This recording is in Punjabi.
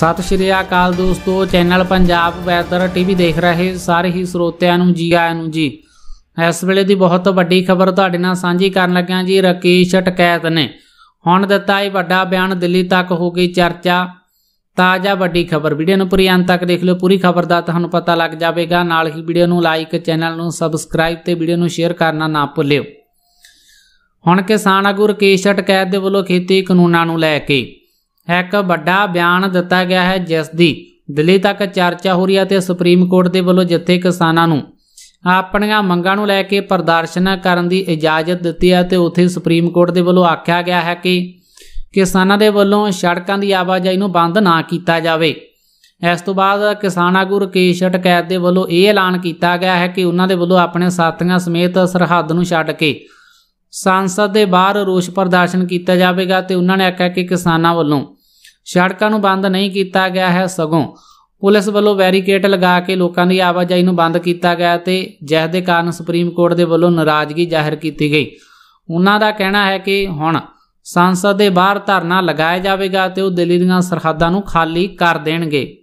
ਸਤਿ ਸ਼੍ਰੀ ਅਕਾਲ ਦੋਸਤੋ ਚੈਨਲ ਪੰਜਾਬ ਵੈਦਰ ਟੀਵੀ ਦੇਖ ਰਹੇ ਸਾਰੇ ਹੀ ਸਰੋਤਿਆਂ ਨੂੰ ਜੀ ਆਇਆਂ ਨੂੰ ਜੀ ਇਸ ਵੇਲੇ ਦੀ ਬਹੁਤ ਵੱਡੀ ਖਬਰ ਤੁਹਾਡੇ ਨਾਲ ਸਾਂਝੀ ਕਰਨ ਲੱਗਿਆਂ ਜੀ ਰਕੇਸ਼ ਟਕੈਤ ਨੇ ਹੁਣ ਦਿੱਤਾ ਇਹ ਵੱਡਾ ਬਿਆਨ ਦਿੱਲੀ ਤੱਕ ਹੋ ਗਈ ਚਰਚਾ ਤਾਜ਼ਾ ਵੱਡੀ ਖਬਰ ਵੀਡੀਓ ਨੂੰ ਪੂਰੀ ਅੰਤ ਤੱਕ ਦੇਖ ਲਿਓ ਪੂਰੀ ਖਬਰ ਦਾ ਤੁਹਾਨੂੰ ਪਤਾ ਲੱਗ ਜਾਵੇਗਾ ਨਾਲ ਹੀ ਵੀਡੀਓ ਨੂੰ ਲਾਈਕ ਚੈਨਲ ਨੂੰ ਸਬਸਕ੍ਰਾਈਬ ਤੇ ਵੀਡੀਓ ਨੂੰ ਸ਼ੇਅਰ ਕਰਨਾ ਨਾ ਭੁੱਲਿਓ ਹੁਣ ਕਿਸਾਨ ਆਗੂ ਰਕੇਸ਼ ਟਕੈਤ ਦੇ ਵੱਲੋਂ ਖੇਤੀ ਕਾਨੂੰਨਾਂ ਨੂੰ ਲੈ ਕੇ ਇੱਕ ਵੱਡਾ ਬਿਆਨ ਦਿੱਤਾ ਗਿਆ ਹੈ ਜਿਸ ਦੀ ਦਿੱਲੀ ਤੱਕ ਚਰਚਾ ਹੋ ਰਹੀ ਹੈ ਤੇ ਸੁਪਰੀਮ ਕੋਰਟ ਦੇ ਵੱਲੋਂ ਜਿੱਥੇ ਕਿਸਾਨਾਂ ਨੂੰ ਆਪਣੀਆਂ ਮੰਗਾਂ ਨੂੰ ਲੈ ਕੇ ਪ੍ਰਦਰਸ਼ਨ ਕਰਨ ਦੀ ਇਜਾਜ਼ਤ ਦਿੱਤੀ ਹੈ ਤੇ ਉੱਥੇ ਸੁਪਰੀਮ ਕੋਰਟ ਦੇ ਵੱਲੋਂ ਆਖਿਆ ਗਿਆ ਹੈ ਕਿ ਕਿਸਾਨਾਂ ਦੇ ਵੱਲੋਂ ਸੜਕਾਂ ਦੀ ਆਵਾਜਾਈ ਨੂੰ ਬੰਦ ਨਾ ਕੀਤਾ ਜਾਵੇ ਇਸ ਤੋਂ ਬਾਅਦ ਕਿਸਾਨ ਆਗੂ ਰਕੇਸ਼ ਟਕੈਤ ਦੇ ਵੱਲੋਂ ਇਹ ਐਲਾਨ ਕੀਤਾ ਗਿਆ ਹੈ ਕਿ ਉਹਨਾਂ ਦੇ ਵੱਲੋਂ ਆਪਣੇ ਸਾਥੀਆਂ ਸਮੇਤ ਸਰਹੱਦ ਨੂੰ ਛੱਡ ਕੇ ਸੰਸਦ ਦੇ ਬਾਹਰ ਰੋਸ ਪ੍ਰਦਰਸ਼ਨ ਕੀਤਾ ਜਾਵੇਗਾ ਤੇ ਉਹਨਾਂ ਨੇ ਆਖਿਆ ਕਿ ਕਿਸਾਨਾਂ ਵੱਲੋਂ ਸੜਕਾਂ ਨੂੰ ਬੰਦ ਨਹੀਂ ਕੀਤਾ ਗਿਆ ਹੈ ਸਗੋਂ ਪੁਲਿਸ ਵੱਲੋਂ ਬੈਰੀਕੇਡ ਲਗਾ ਕੇ ਲੋਕਾਂ ਦੀ ਆਵਾਜਾਈ ਨੂੰ ਬੰਦ ਕੀਤਾ ਗਿਆ ਤੇ ਜਿਸ ਦੇ ਕਾਰਨ ਸੁਪਰੀਮ ਕੋਰਟ ਦੇ ਵੱਲੋਂ ਨਾਰਾਜ਼ਗੀ ਜ਼ਾਹਿਰ ਕੀਤੀ ਗਈ ਉਹਨਾਂ ਦਾ ਕਹਿਣਾ ਹੈ ਕਿ ਹੁਣ ਸੰਸਦ ਦੇ ਬਾਹਰ ਧਰਨਾ ਲਗਾਇਆ ਜਾਵੇਗਾ ਤੇ ਉਹ ਦਿੱਲੀ ਦੀਆਂ ਸਰਹੱਦਾਂ ਨੂੰ ਖਾਲੀ ਕਰ ਦੇਣਗੇ